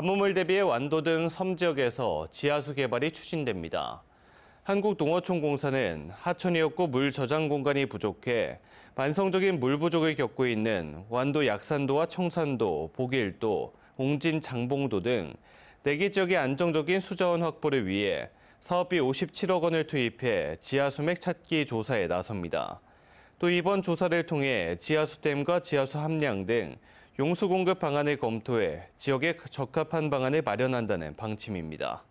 가뭄을 대비해 완도 등 섬 지역에서 지하수 개발이 추진됩니다. 한국농어촌공사는 하천이었고 물 저장 공간이 부족해 만성적인 물 부족을 겪고 있는 완도 약산도와 청산도, 보길도, 옹진 장봉도 등 대기 지역의 안정적인 수자원 확보를 위해 사업비 57억 원을 투입해 지하수맥 찾기 조사에 나섭니다. 또 이번 조사를 통해 지하수댐과 지하수 함량 등 용수 공급 방안을 검토해 지역에 적합한 방안을 마련한다는 방침입니다.